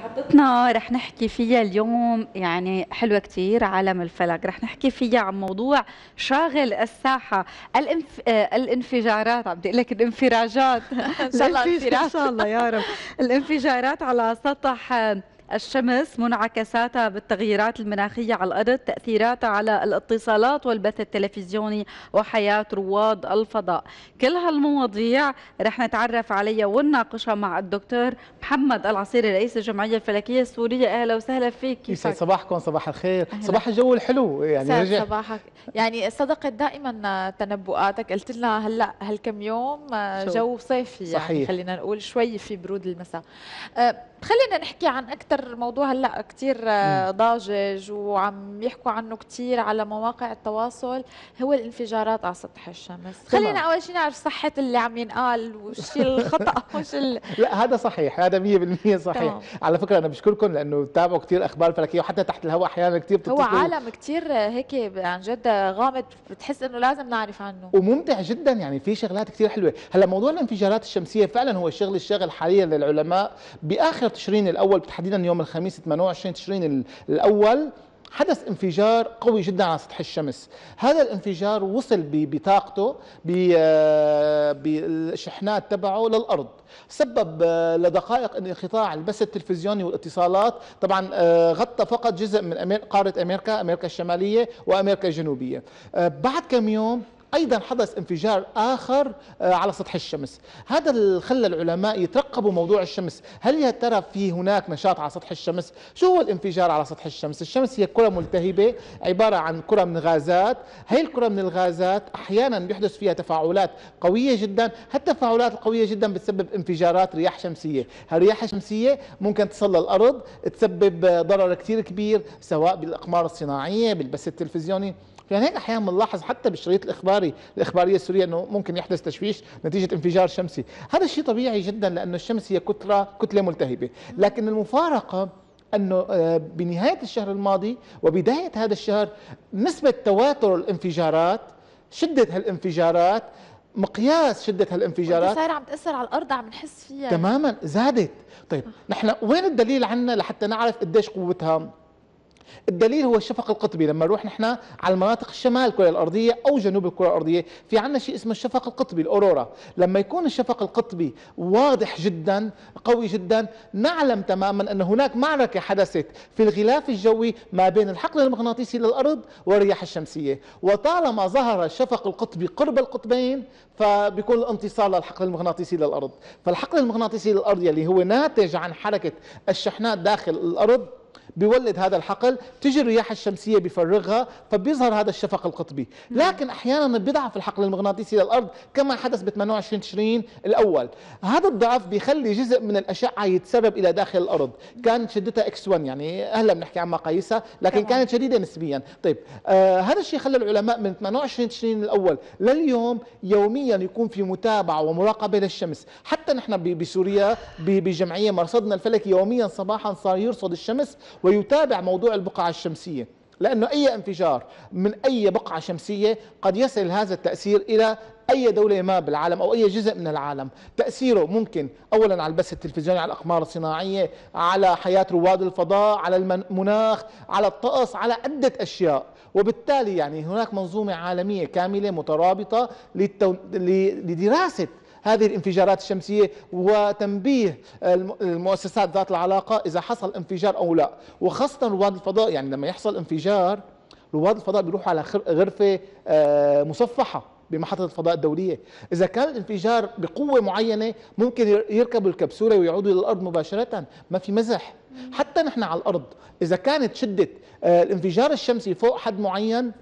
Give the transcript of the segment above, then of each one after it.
محطتنا رح نحكي فيها اليوم يعني حلوة كتير عالم الفلك رح نحكي فيها عن موضوع شاغل الساحة الانف... آه، الانفجارات عم بدي لك الانفراجات إن شاء الله إن شاء الله يا رب الانفجارات على سطح آه، الشمس منعكساتها بالتغييرات المناخية على الأرض تأثيراتها على الاتصالات والبث التلفزيوني وحياة رواد الفضاء كل هالمواضيع رح نتعرف عليها ونناقشها مع الدكتور محمد العصيري رئيس الجمعية الفلكية السورية أهلا وسهلا فيك يسعد صباحكم صباح الخير أهلا. صباح الجو الحلو يعني رجع صباحك يعني صدقت دائما تنبؤاتك قلت لنا هلا هالكم يوم آه، جو صيفي يعني خلينا نقول شوي في برود المساء آه، خلينا نحكي عن أكثر موضوع هلا كثير آه، ضاجج وعم يحكوا عنه كثير على مواقع التواصل هو الانفجارات على سطح الشمس خلينا اول شيء نعرف صحه اللي عم ينقال وش الخطا وش ال... لا هذا صحيح هذا 100% صحيح طبعا. على فكره انا بشكركم لانه بتابعوا كثير اخبار فلكيه وحتى تحت الهواء احيانا كثير بتتصل هو عالم كثير آه، هيك عن جد غامض بتحس انه لازم نعرف عنه وممتع جدا يعني في شغلات كثير حلوه هلا موضوع الانفجارات الشمسيه فعلا هو الشغل الشاغل حاليا للعلماء باخر تشرين الاول تحديدا يوم الخميس 28 تشرين الاول حدث انفجار قوي جدا على سطح الشمس هذا الانفجار وصل بطاقته آه، بالشحنات تبعه للأرض سبب آه، لدقائق انقطاع البث التلفزيوني والاتصالات طبعا آه، غطى فقط جزء من قارة أمريكا أمريكا الشمالية وأمريكا الجنوبية بعد كم يوم ايضا حدث انفجار اخر آه، على سطح الشمس هذا اللي خلى العلماء يترقبوا موضوع الشمس هل يا ترى في هناك نشاط على سطح الشمس شو هو الانفجار على سطح الشمس الشمس هي كره ملتهبه عباره عن كره من غازات هي الكره من الغازات احيانا بيحدث فيها تفاعلات قويه جدا هالتفاعلات القويه جدا بتسبب انفجارات رياح شمسيه هالرياح الشمسيه ممكن تصل للارض تسبب آه، ضرر كثير كبير سواء بالاقمار الصناعيه بالبث التلفزيوني يعني هيك احيانا بنلاحظ حتى بالشريط الاخباري الاخباريه السوريه انه ممكن يحدث تشويش نتيجه انفجار شمسي هذا الشيء طبيعي جدا لانه الشمس هي كتله كتله ملتهبه لكن المفارقه انه آه، بنهايه الشهر الماضي وبدايه هذا الشهر نسبه تواتر الانفجارات شده هالانفجارات مقياس شده هالانفجارات صار عم تاثر على الارض عم نحس فيها تماما زادت طيب آه. نحن وين الدليل عنا لحتى نعرف قديش قوتها الدليل هو الشفق القطبي لما نروح نحن على المناطق شمال الكره الارضيه او جنوب الكره الارضيه في عندنا شيء اسمه الشفق القطبي الاورورا لما يكون الشفق القطبي واضح جدا قوي جدا نعلم تماما ان هناك معركه حدثت في الغلاف الجوي ما بين الحقل المغناطيسي للارض والرياح الشمسيه وطالما ظهر الشفق القطبي قرب القطبين فبيكون الانتصار للحقل المغناطيسي للارض فالحقل المغناطيسي للارض يلي هو ناتج عن حركه الشحنات داخل الارض بيولد هذا الحقل تجي الرياح الشمسيه بيفرغها فبيظهر هذا الشفق القطبي لكن احيانا بيضعف الحقل المغناطيسي للارض كما حدث ب 28 تشرين الاول هذا الضعف بيخلي جزء من الاشعه يتسرب الى داخل الارض كان شدتها اكس 1 يعني هلا بنحكي عن مقاييسها لكن كانت شديده نسبيا طيب آه هذا الشيء خلى العلماء من 28 تشرين الاول لليوم يوميا يكون في متابعه ومراقبه للشمس حتى نحن بسوريا بجمعيه مرصدنا الفلكي يوميا صباحا صار يرصد الشمس ويتابع موضوع البقعة الشمسية لأنه أي انفجار من أي بقعة شمسية قد يصل هذا التأثير إلى أي دولة ما بالعالم أو أي جزء من العالم تأثيره ممكن أولا على البث التلفزيوني على الأقمار الصناعية على حياة رواد الفضاء على المناخ على الطقس على عدة أشياء وبالتالي يعني هناك منظومة عالمية كاملة مترابطة لدراسة هذه الانفجارات الشمسية وتنبيه المؤسسات ذات العلاقة إذا حصل انفجار أو لا وخاصة رواد الفضاء يعني لما يحصل انفجار رواد الفضاء بيروحوا على غرفة آه، مصفحة بمحطة الفضاء الدولية إذا كان الانفجار بقوة معينة ممكن يركبوا الكبسولة ويعودوا إلى الأرض مباشرة ما في مزح حتى نحن على الأرض إذا كانت شدة آه، الانفجار الشمسي فوق حد معين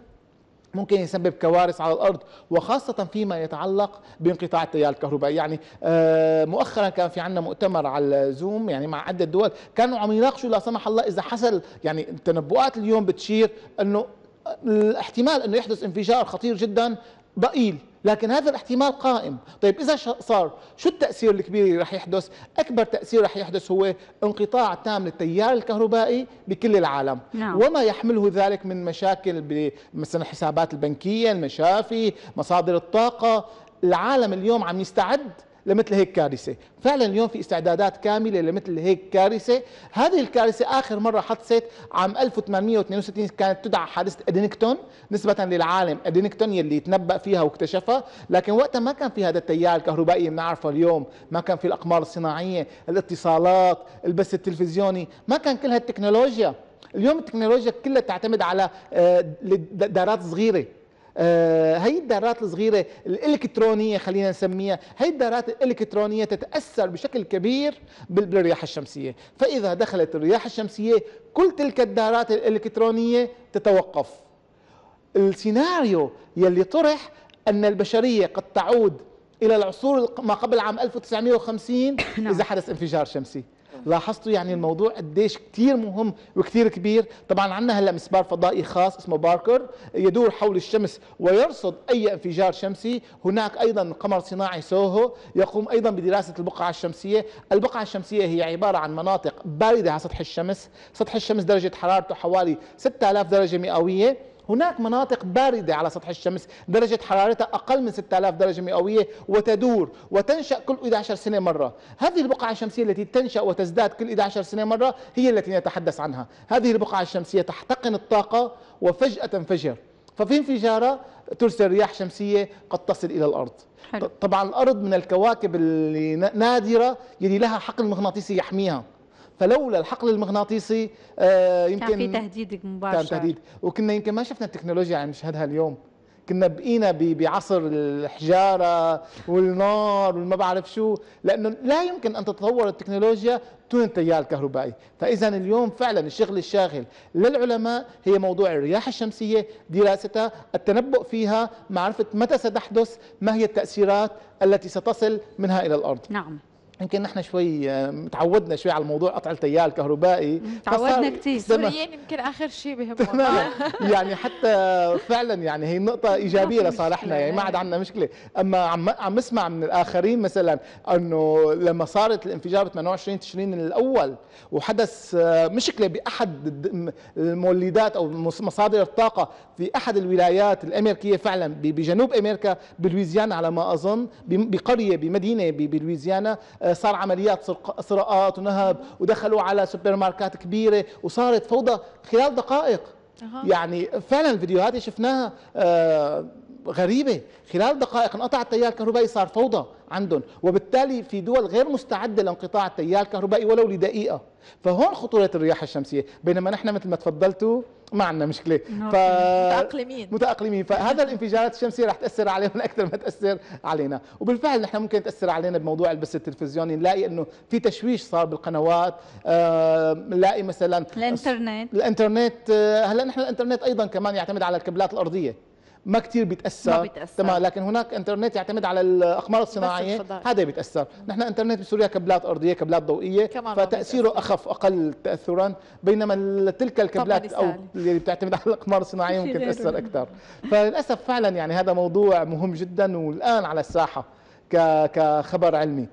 ممكن يسبب كوارث على الارض وخاصه فيما يتعلق بانقطاع التيار الكهربائي يعني آه، مؤخرا كان في عندنا مؤتمر على الزوم يعني مع عده دول كانوا عم يناقشوا لا سمح الله اذا حصل يعني التنبؤات اليوم بتشير انه آه، الاحتمال انه يحدث انفجار خطير جدا ضئيل لكن هذا الاحتمال قائم طيب إذا صار شو التأثير الكبير اللي رح يحدث أكبر تأثير رح يحدث هو انقطاع تام للتيار الكهربائي بكل العالم نعم. وما يحمله ذلك من مشاكل مثلا الحسابات البنكية المشافي مصادر الطاقة العالم اليوم عم يستعد لمثل هيك كارثه فعلا اليوم في استعدادات كامله لمثل هيك كارثه هذه الكارثه اخر مره حدثت عام 1862 كانت تدعى حادثه ادينكتون نسبه للعالم ادينكتون يلي تنبأ فيها واكتشفها لكن وقتها ما كان في هذا التيار الكهربائي اللي بنعرفه اليوم ما كان في الاقمار الصناعيه الاتصالات البث التلفزيوني ما كان كل هالتكنولوجيا اليوم التكنولوجيا كلها تعتمد على آه، دارات صغيره هي آه، الدارات الصغيرة الإلكترونية خلينا نسميها هي الدارات الإلكترونية تتأثر بشكل كبير بالرياح الشمسية فإذا دخلت الرياح الشمسية كل تلك الدارات الإلكترونية تتوقف السيناريو يلي طرح أن البشرية قد تعود إلى العصور ما قبل عام 1950 نعم. إذا حدث انفجار شمسي لاحظتوا يعني الموضوع قديش كتير مهم وكتير كبير طبعا عندنا هلا مسبار فضائي خاص اسمه باركر يدور حول الشمس ويرصد اي انفجار شمسي هناك ايضا قمر صناعي سوهو يقوم ايضا بدراسه البقعه الشمسيه البقعه الشمسيه هي عباره عن مناطق بارده على سطح الشمس سطح الشمس درجه حرارته حوالي 6000 درجه مئويه هناك مناطق باردة على سطح الشمس درجة حرارتها أقل من 6000 درجة مئوية وتدور وتنشأ كل 11 سنة مرة هذه البقعة الشمسية التي تنشأ وتزداد كل 11 سنة مرة هي التي نتحدث عنها هذه البقعة الشمسية تحتقن الطاقة وفجأة تنفجر ففي انفجارة ترسل رياح شمسية قد تصل إلى الأرض حلو. طبعا الأرض من الكواكب النادرة يلي لها حقل مغناطيسي يحميها فلولا الحقل المغناطيسي آه، يمكن كان في تهديد مباشر كان تهديد وكنا يمكن ما شفنا التكنولوجيا عم يعني نشهدها اليوم كنا بقينا بعصر الحجاره والنار وما بعرف شو لانه لا يمكن ان تتطور التكنولوجيا دون التيار الكهربائي فاذا اليوم فعلا الشغل الشاغل للعلماء هي موضوع الرياح الشمسيه دراستها التنبؤ فيها معرفه متى ستحدث ما هي التاثيرات التي ستصل منها الى الارض نعم يمكن نحن شوي تعودنا شوي على الموضوع قطع التيار الكهربائي تعودنا كثير سوريين يمكن اخر شيء بهمهم نعم. يعني حتى فعلا يعني هي نقطه ايجابيه لصالحنا يعني ما عاد عندنا مشكله اما عم عم اسمع من الاخرين مثلا انه لما صارت الانفجار ب 28 تشرين الاول وحدث آه، مشكله باحد المولدات او مصادر الطاقه في احد الولايات الامريكيه فعلا بجنوب امريكا بلويزيانا على ما اظن بقريه بمدينه بلويزيانا آه، صار عمليات سرقات ونهب ودخلوا على سوبر ماركات كبيره وصارت فوضى خلال دقائق يعني فعلا الفيديوهات اللي شفناها آه، غريبه خلال دقائق انقطع التيار الكهربائي صار فوضى عندهم وبالتالي في دول غير مستعده لانقطاع التيار الكهربائي ولو لدقيقه فهون خطوره الرياح الشمسيه بينما نحن مثل ما تفضلتوا ما عندنا مشكله نعم. ف... متاقلمين متاقلمين فهذا الانفجارات الشمسيه رح تاثر عليهم اكثر ما تاثر علينا وبالفعل نحن ممكن تاثر علينا بموضوع البث التلفزيوني نلاقي انه في تشويش صار بالقنوات آه، نلاقي آه مثلا الانترنت الانترنت آه، هلا نحن الانترنت ايضا كمان يعتمد على الكبلات الارضيه ما كتير بيتاثر ما بيتأثر. تمام لكن هناك انترنت يعتمد على الاقمار الصناعيه هذا بيتاثر نحن انترنت بسوريا كبلات ارضيه كبلات ضوئيه نعم، فتاثيره اخف اقل تاثرا بينما تلك الكبلات او اللي بتعتمد على الاقمار الصناعيه ممكن تاثر اكثر فللاسف فعلا يعني هذا موضوع مهم جدا والان على الساحه كخبر علمي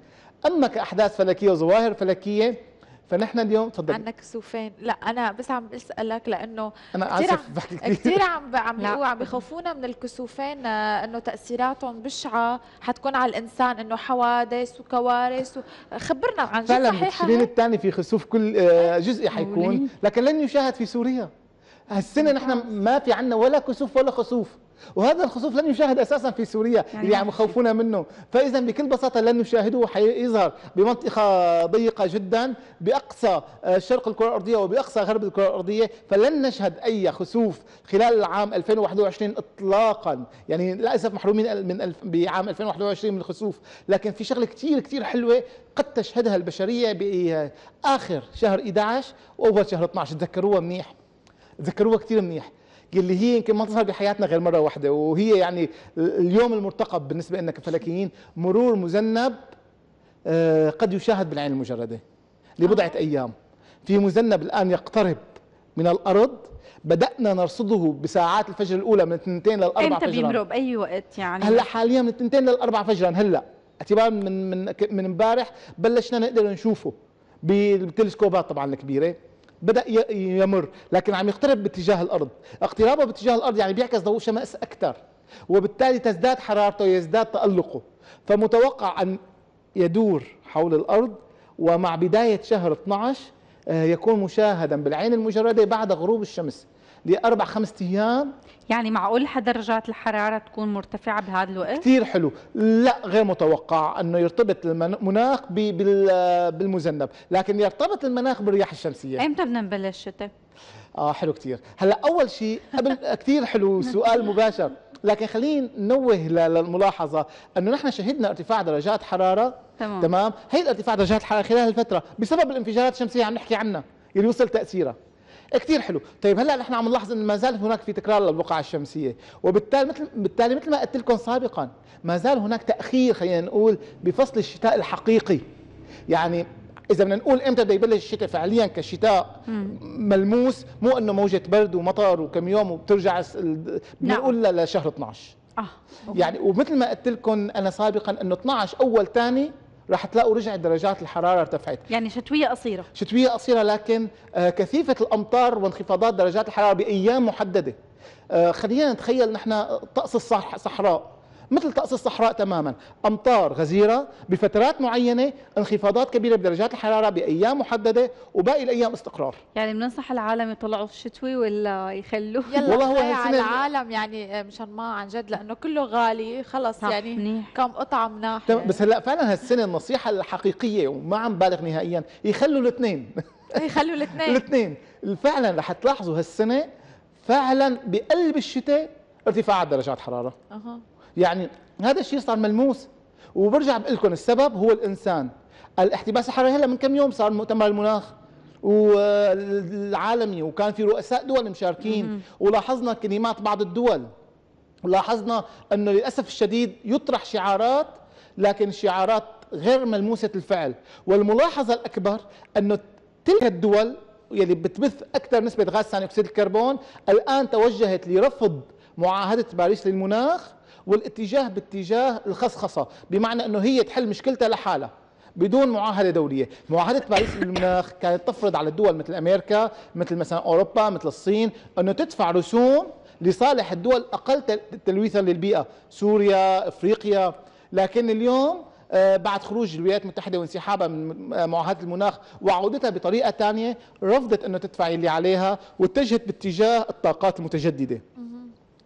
اما كاحداث فلكيه وظواهر فلكيه فنحن اليوم تفضل عندك سوفين لا انا بس عم بسالك لانه انا اسف بحكي كثير كثير عم عم بيقولوا عم بخوفونا من الكسوفين آه، انه تاثيراتهم بشعه حتكون على الانسان انه حوادث وكوارث خبرنا عن جد فعلا التشرين الثاني في خسوف كل آه، جزئي حيكون لكن لن يشاهد في سوريا هالسنه نحن ما في عندنا ولا كسوف ولا خسوف وهذا الخسوف لن يشاهد اساسا في سوريا يعني, عم يخوفونا يعني منه فاذا بكل بساطه لن نشاهده حيظهر بمنطقه ضيقه جدا باقصى آه، شرق الكره الارضيه وباقصى غرب الكره الارضيه فلن نشهد اي خسوف خلال العام 2021 اطلاقا يعني للاسف محرومين من بعام 2021 من الخسوف لكن في شغله كثير كثير حلوه قد تشهدها البشريه باخر شهر 11 واول شهر 12 تذكروها منيح تذكروها كثير منيح اللي هي يمكن ما تظهر بحياتنا غير مره واحده وهي يعني اليوم المرتقب بالنسبه لنا كفلكيين مرور مذنب آه، قد يشاهد بالعين المجرده لبضعه آه. ايام في مذنب الان يقترب من الارض بدأنا نرصده بساعات الفجر الأولى من الثنتين للأربع فجرا انت بيمروا بأي وقت يعني؟ هلا حاليا من الثنتين للأربع فجرا هلا اعتبارا من من من امبارح بلشنا نقدر نشوفه بالتلسكوبات طبعا الكبيره بدا يمر لكن عم يقترب باتجاه الارض اقترابه باتجاه الارض يعني بيعكس ضوء شمس اكثر وبالتالي تزداد حرارته يزداد تألقه فمتوقع أن يدور حول الأرض ومع بداية شهر 12 آه، يكون مشاهدا بالعين المجردة بعد غروب الشمس لاربع خمس ايام يعني معقول حد درجات الحراره تكون مرتفعه بهذا الوقت؟ كثير حلو، لا غير متوقع انه يرتبط المناخ بالمذنب، لكن يرتبط المناخ بالرياح الشمسيه. امتى بدنا نبلش الشتاء اه حلو كثير، هلا اول شيء قبل كثير حلو سؤال مباشر، لكن خلينا ننوه للملاحظه انه نحن شهدنا ارتفاع درجات حراره تمام تمام، هي الارتفاع درجات الحراره خلال الفتره بسبب الانفجارات الشمسيه عم نحكي عنها، اللي وصل تاثيرها. كثير حلو طيب هلا نحن عم نلاحظ ان ما زال هناك في تكرار للبقعه الشمسيه وبالتالي مثل بالتالي مثل ما قلت لكم سابقا ما زال هناك تاخير خلينا نقول بفصل الشتاء الحقيقي يعني اذا بدنا نقول امتى بده يبلش الشتاء فعليا كشتاء ملموس مو انه موجه برد ومطر وكم يوم وبترجع نعم. بنقول نعم. لشهر 12 آه. أوكي. يعني ومثل ما قلت لكم انا سابقا انه 12 اول ثاني رح تلاقوا رجعت درجات الحراره ارتفعت يعني شتويه قصيره شتويه قصيره لكن آه، كثيفه الامطار وانخفاضات درجات الحراره بايام محدده آه، خلينا نتخيل نحن طقس الصحراء مثل طقس الصحراء تماما أمطار غزيرة بفترات معينة انخفاضات كبيرة بدرجات الحرارة بأيام محددة وباقي الأيام استقرار يعني بننصح العالم يطلعوا الشتوي ولا يخلوه يلا والله هو على العالم يعني آه، مشان ما عن جد لأنه كله غالي خلص يعني منيح. كم قطعة مناح بس هلا فعلا هالسنة النصيحة الحقيقية وما عم بالغ نهائيا يخلوا الاثنين إيه، يخلوا الاثنين الاثنين فعلا رح تلاحظوا هالسنة فعلا بقلب الشتاء ارتفاعات درجات حرارة أه. يعني هذا الشيء صار ملموس وبرجع بقول لكم السبب هو الانسان الاحتباس الحراري هلا من كم يوم صار مؤتمر المناخ والعالمي وكان في رؤساء دول مشاركين ولاحظنا كلمات بعض الدول ولاحظنا انه للاسف الشديد يطرح شعارات لكن شعارات غير ملموسه الفعل والملاحظه الاكبر انه تلك الدول يلي بتبث اكثر نسبه غاز ثاني اكسيد الكربون الان توجهت لرفض معاهده باريس للمناخ والاتجاه باتجاه الخصخصه بمعنى انه هي تحل مشكلتها لحالها بدون معاهده دوليه، معاهده باريس للمناخ كانت تفرض على الدول مثل امريكا، مثل مثلا اوروبا، مثل الصين انه تدفع رسوم لصالح الدول الاقل تلويثا للبيئه، سوريا، افريقيا، لكن اليوم آه، بعد خروج الولايات المتحده وانسحابها من معاهده المناخ وعودتها بطريقه ثانيه رفضت انه تدفع اللي عليها واتجهت باتجاه الطاقات المتجدده.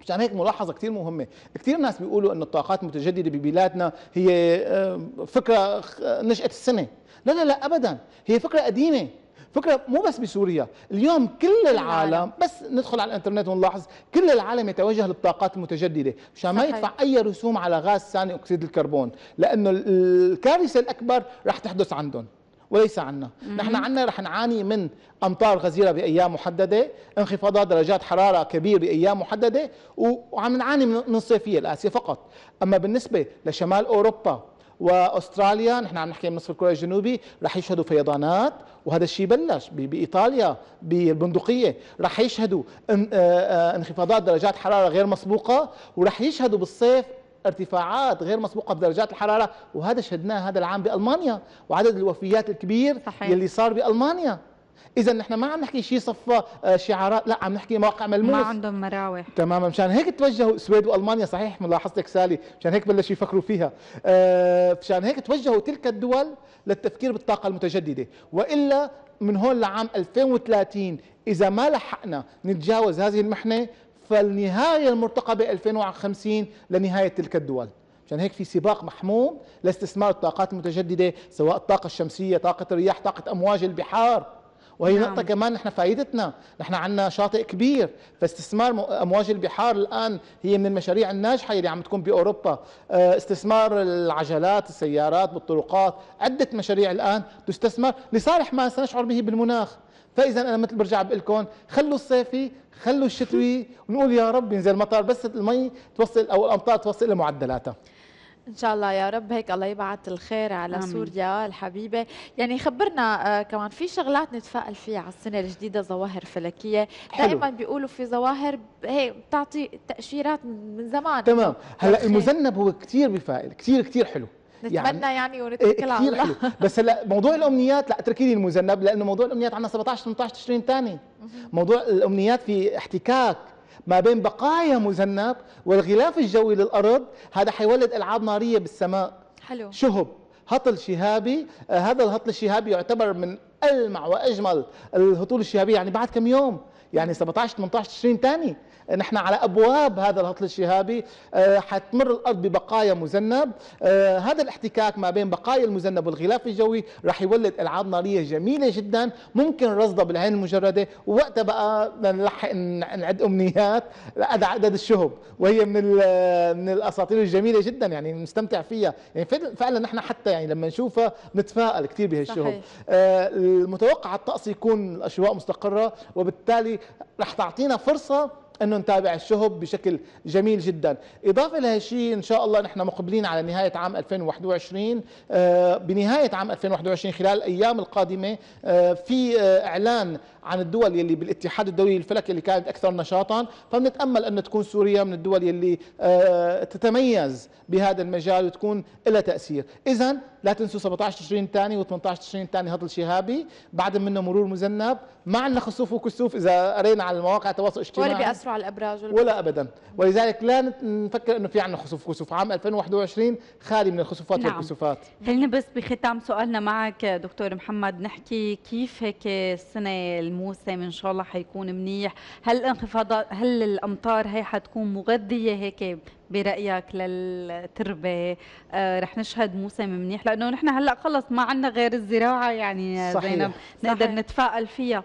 عشان هيك ملاحظه كثير مهمه كثير ناس بيقولوا انه الطاقات المتجدده ببلادنا هي آه، فكره نشات السنه لا لا لا ابدا هي فكره قديمه فكرة مو بس بسوريا اليوم كل العالم بس ندخل على الانترنت ونلاحظ كل العالم يتوجه للطاقات المتجددة مشان ما يدفع أي رسوم على غاز ثاني أكسيد الكربون لأنه الكارثة الأكبر رح تحدث عندهم وليس عنا نحن عنا رح نعاني من امطار غزيره بايام محدده انخفاضات درجات حراره كبير بايام محدده وعم نعاني من الصيفيه الآسية فقط اما بالنسبه لشمال اوروبا واستراليا نحن عم نحكي من نصف الكره الجنوبي رح يشهدوا فيضانات وهذا الشيء بلش بايطاليا بالبندقيه رح يشهدوا آه، آه، انخفاضات درجات حراره غير مسبوقه ورح يشهدوا بالصيف ارتفاعات غير مسبوقه بدرجات الحراره وهذا شهدناه هذا العام بالمانيا وعدد الوفيات الكبير صحيح. يلي صار بالمانيا اذا نحن ما عم نحكي شيء صفة آه، شعارات لا عم نحكي مواقع ملموس ما عندهم مراوح تماما مشان هيك توجهوا السويد والمانيا صحيح ملاحظتك سالي مشان هيك بلشوا يفكروا فيها آه، مشان هيك توجهوا تلك الدول للتفكير بالطاقه المتجدده والا من هون لعام 2030 اذا ما لحقنا نتجاوز هذه المحنه فالنهاية المرتقبة 2050 لنهاية تلك الدول عشان هيك في سباق محموم لاستثمار الطاقات المتجددة سواء الطاقة الشمسية طاقة الرياح طاقة أمواج البحار وهي نعم. نقطة كمان نحن فائدتنا نحن عندنا شاطئ كبير فاستثمار أمواج البحار الآن هي من المشاريع الناجحة اللي عم تكون بأوروبا آه، استثمار العجلات السيارات بالطرقات عدة مشاريع الآن تستثمر لصالح ما سنشعر به بالمناخ فاذا انا مثل برجع بقول لكم خلوا الصيفي خلوا الشتوي ونقول يا رب ينزل المطر بس المي توصل او الامطار توصل لمعدلاتها ان شاء الله يا رب هيك الله يبعث الخير على آمين. سوريا الحبيبه يعني خبرنا آه كمان في شغلات نتفائل فيها على السنه الجديده ظواهر فلكيه دائما بيقولوا في ظواهر هي بتعطي تاشيرات من زمان تمام هلا المذنب هو كثير بفائل كثير كثير حلو نتمنى يعني, يعني ونتكل إيه، على الله حلو. بس هلا موضوع الامنيات لا اتركي لي المذنب لانه موضوع الامنيات عندنا 17 18 تشرين ثاني موضوع الامنيات في احتكاك ما بين بقايا مذنب والغلاف الجوي للارض هذا حيولد العاب ناريه بالسماء حلو شهب هطل شهابي آه، هذا الهطل الشهابي يعتبر من المع واجمل الهطول الشهابيه يعني بعد كم يوم يعني 17 18 تشرين ثاني نحن على ابواب هذا الهطل الشهابي آه، حتمر الارض ببقايا مذنب آه، هذا الاحتكاك ما بين بقايا المذنب والغلاف الجوي رح يولد العاب ناريه جميله جدا ممكن رصدها بالعين المجرده ووقتها بقى نلحق نعد امنيات لقد عدد الشهب وهي من من الاساطير الجميله جدا يعني نستمتع فيها يعني فعلا نحن حتى يعني لما نشوفها نتفائل كثير بهالشهب آه، المتوقع الطقس يكون الاشواء مستقره وبالتالي رح تعطينا فرصه انه نتابع الشهب بشكل جميل جدا اضافه لهالشيء ان شاء الله نحن مقبلين على نهايه عام 2021 آه، بنهايه عام 2021 خلال الايام القادمه آه، في آه، اعلان عن الدول يلي بالاتحاد الدولي للفلك اللي كانت اكثر نشاطا فبنتامل ان تكون سوريا من الدول يلي آه، تتميز بهذا المجال وتكون لها تاثير اذا لا تنسوا 17 تشرين الثاني و18 تشرين الثاني هضل شهابي بعد منه مرور مذنب ما عندنا خسوف وكسوف اذا قرينا على المواقع التواصل الاجتماعي ولا بيأثروا على الابراج ولا, ولا ابدا ولذلك لا نفكر انه في عندنا خسوف وكسوف عام 2021 خالي من الخسوفات نعم. والكسوفات خلينا بس بختام سؤالنا معك دكتور محمد نحكي كيف هيك السنه الم... الموسم ان شاء الله حيكون منيح هل انخفاضات هل الامطار هي حتكون مغذيه هيك برايك للتربه آه رح نشهد موسم منيح لانه نحن هلا خلص ما عندنا غير الزراعه يعني صحيح. زينب نقدر صحيح. نتفائل فيها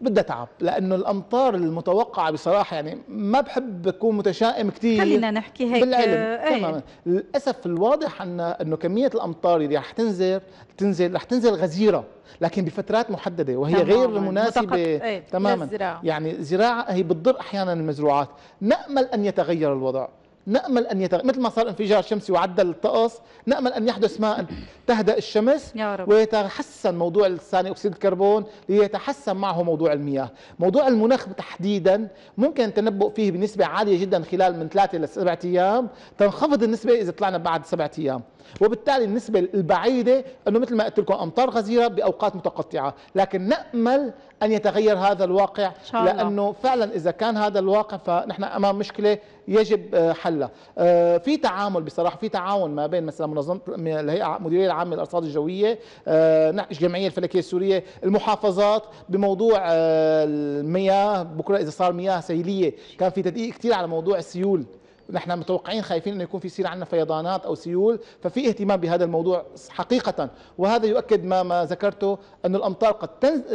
بدها تعب لانه الامطار المتوقعه بصراحه يعني ما بحب اكون متشائم كثير خلينا نحكي هيك بالعلم آه، ايه. تماما للاسف الواضح ان انه كميه الامطار اللي رح تنزل تنزل رح تنزل غزيره لكن بفترات محدده وهي تماماً. غير مناسبه ايه. تماما للزراعة. يعني الزراعه هي بتضر احيانا المزروعات نامل ان يتغير الوضع نأمل أن يتغير مثل ما صار انفجار شمسي وعدل الطقس نأمل أن يحدث ما أن تهدأ الشمس يا رب. ويتحسن موضوع ثاني أكسيد الكربون ليتحسن معه موضوع المياه موضوع المناخ تحديدا ممكن التنبؤ فيه بنسبة عالية جدا خلال من ثلاثة إلى سبعة أيام تنخفض النسبة إذا طلعنا بعد سبعة أيام وبالتالي النسبة البعيدة أنه مثل ما قلت لكم أمطار غزيرة بأوقات متقطعة لكن نأمل أن يتغير هذا الواقع لأنه فعلا إذا كان هذا الواقع فنحن أمام مشكلة يجب آه، حلها آه، في تعامل بصراحة في تعاون ما بين مثلا منظمة الهيئة المديرية العامة للأرصاد الجوية آه، الجمعية الفلكية السورية المحافظات بموضوع المياه بكرة إذا صار مياه سيلية كان في تدقيق كثير على موضوع السيول نحن متوقعين خايفين انه يكون في يصير عندنا فيضانات او سيول ففي اهتمام بهذا الموضوع حقيقه وهذا يؤكد ما ما ذكرته أن الامطار قد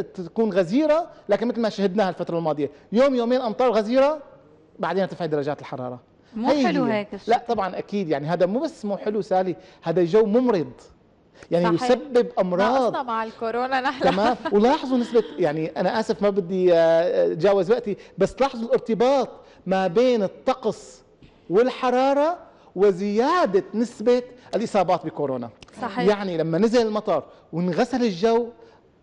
تكون غزيره لكن مثل ما شهدناها الفتره الماضيه يوم يومين امطار غزيره بعدين ترتفع درجات الحراره مو هي حلو هيك لا طبعا اكيد يعني هذا مو بس مو حلو سالي هذا جو ممرض يعني صحيح. يسبب امراض مع الكورونا نحن تمام ولاحظوا نسبه يعني انا اسف ما بدي آه، اتجاوز وقتي بس لاحظوا الارتباط ما بين الطقس والحراره وزياده نسبه الاصابات بكورونا صحيح. يعني لما نزل المطر وانغسل الجو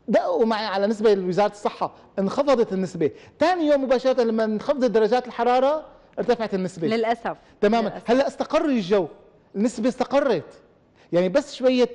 دقوا معي على نسبه لوزاره الصحه انخفضت النسبه ثاني يوم مباشره لما انخفضت درجات الحراره ارتفعت النسبه للاسف تماما للأسف. هلا استقر الجو النسبه استقرت يعني بس شوية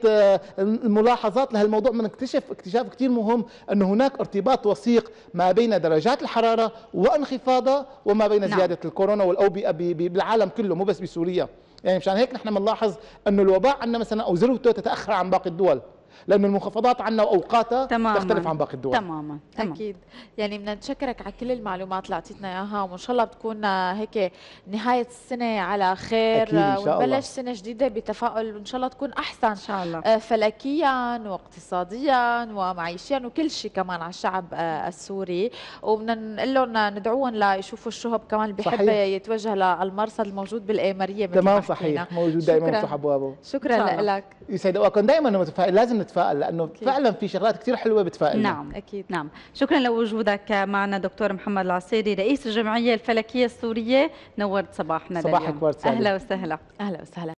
الملاحظات آه، لهالموضوع بنكتشف اكتشاف كتير مهم أن هناك ارتباط وثيق ما بين درجات الحرارة وانخفاضها وما بين نعم. زيادة نعم. الكورونا والأوبئة بالعالم كله مو بس بسوريا يعني مشان هيك نحن بنلاحظ أنه الوباء عندنا مثلا أو ذروته تتأخر عن باقي الدول لأن المنخفضات عنا وأوقاتها تماماً. تختلف عن باقي الدول تماما تمام. أكيد يعني بدنا نشكرك على كل المعلومات اللي أعطيتنا إياها وإن شاء الله بتكون هيك نهاية السنة على خير إن شاء ونبلش سنة جديدة بتفاؤل وإن شاء الله تكون أحسن إن شاء الله آه، فلكيا واقتصاديا ومعيشيا وكل شيء كمان على الشعب آه، السوري وبدنا نقول لهم ندعوهم ليشوفوا الشهب كمان اللي بحب يتوجه للمرصد الموجود بالأمارية تمام صحيح موجود دائما مفتوح أبوابه شكرا لك يسعد أوقاتكم دائما لازم نتفائل لانه أكيد. فعلا في شغلات كثير حلوه بتفائل نعم اكيد نعم شكرا لوجودك معنا دكتور محمد العصيري رئيس الجمعيه الفلكيه السوريه نورت صباحنا صباحك ورد اهلا وسهلا اهلا وسهلا